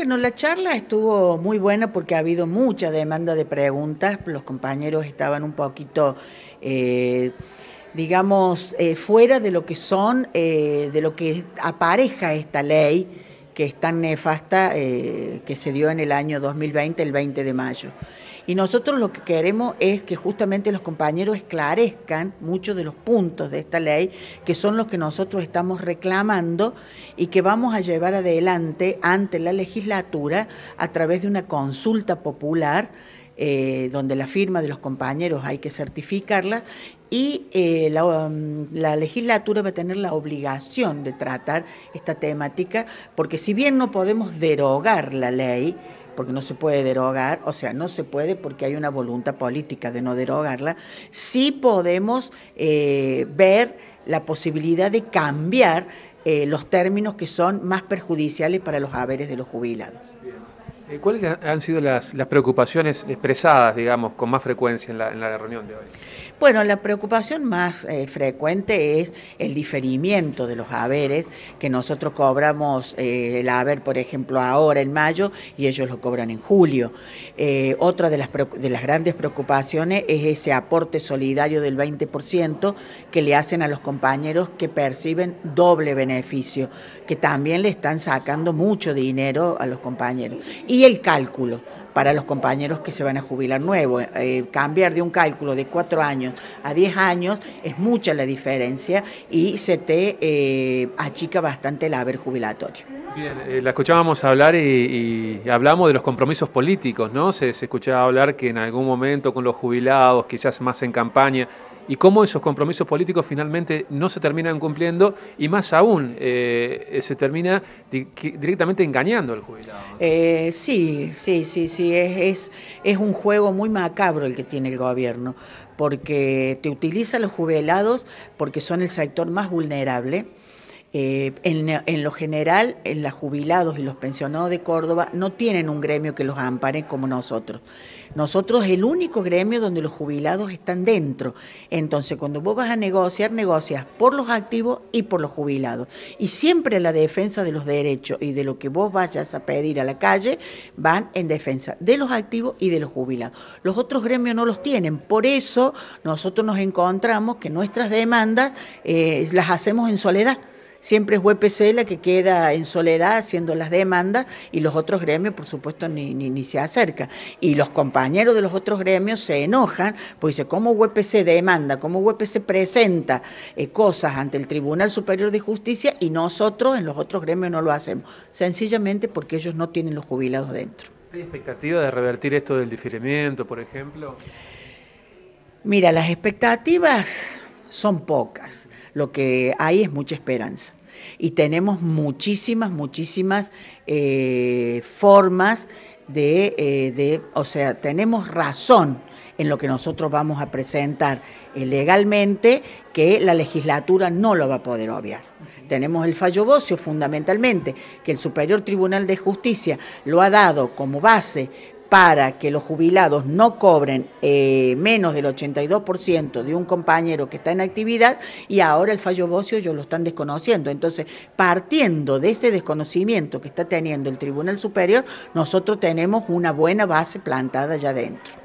Bueno, la charla estuvo muy buena porque ha habido mucha demanda de preguntas, los compañeros estaban un poquito, eh, digamos, eh, fuera de lo que son, eh, de lo que apareja esta ley que es tan nefasta eh, que se dio en el año 2020, el 20 de mayo. Y nosotros lo que queremos es que justamente los compañeros esclarezcan muchos de los puntos de esta ley, que son los que nosotros estamos reclamando y que vamos a llevar adelante ante la legislatura a través de una consulta popular eh, donde la firma de los compañeros hay que certificarla, y eh, um, la, legislatura va a tener la obligación de tratar esta temática, porque si bien no podemos derogar la ley, porque no se puede derogar, o sea, no se puede porque hay una voluntad política de no derogarla, sí podemos eh, ver la posibilidad de cambiar los términos que son más perjudiciales para los haberes de los jubilados. Eh, ¿Cuáles han sido las, preocupaciones expresadas, digamos, con más frecuencia en la, reunión de hoy? Bueno, la preocupación más eh, frecuente es el diferimiento de los haberes, que nosotros cobramos eh, el haber, por ejemplo, ahora en mayo y ellos lo cobran en julio. otra de las, de las grandes preocupaciones es ese aporte solidario del 20% que le hacen a los compañeros que perciben doble beneficio, que también le están sacando mucho dinero a los compañeros. Y y el cálculo para los compañeros que se van a jubilar nuevo. Eh, cambiar de un cálculo de cuatro años a diez años es mucha la diferencia y se te eh, achica bastante el haber jubilatorio. Bien, eh, la escuchábamos hablar y, hablamos de los compromisos políticos, ¿no? Se, se escuchaba hablar que en algún momento con los jubilados, quizás más en campaña, y cómo esos compromisos políticos finalmente no se terminan cumpliendo y más aún eh, eh, se termina directamente engañando al jubilado. Eh, sí, sí, sí, sí, es, es, es un juego muy macabro el que tiene el gobierno, porque te utiliza los jubilados porque son el sector más vulnerable eh, en, lo general, en eh, los jubilados y los pensionados de Córdoba no tienen un gremio que los ampare como nosotros. Nosotros es el único gremio donde los jubilados están dentro. Entonces, cuando vos vas a negociar, negocias por los activos y por los jubilados. Y siempre la defensa de los derechos y de lo que vos vayas a pedir a la calle van en defensa de los activos y de los jubilados. Los otros gremios no los tienen. Por eso nosotros nos encontramos que nuestras demandas eh, las hacemos en soledad siempre es UPC la que queda en soledad haciendo las demandas y los otros gremios, por supuesto, ni, ni, se acerca. Y los compañeros de los otros gremios se enojan, pues dicen, ¿cómo UPC demanda? ¿Cómo UPC presenta eh, cosas ante el Tribunal Superior de Justicia y nosotros en los otros gremios no lo hacemos? Sencillamente porque ellos no tienen los jubilados dentro. ¿Hay expectativa de revertir esto del diferimiento, por ejemplo? Mira, las expectativas son pocas. Lo que hay es mucha esperanza. Y tenemos muchísimas, muchísimas eh, formas eh, de, o sea, tenemos razón en lo que nosotros vamos a presentar legalmente que la legislatura no lo va a poder obviar. Tenemos el fallo Bocio fundamentalmente, que el Superior Tribunal de Justicia lo ha dado como base para que los jubilados no cobren eh, menos del 82% de un compañero que está en actividad y ahora el fallo bocio ellos lo están desconociendo. Entonces, partiendo de ese desconocimiento que está teniendo el Tribunal Superior, nosotros tenemos una buena base plantada ya dentro.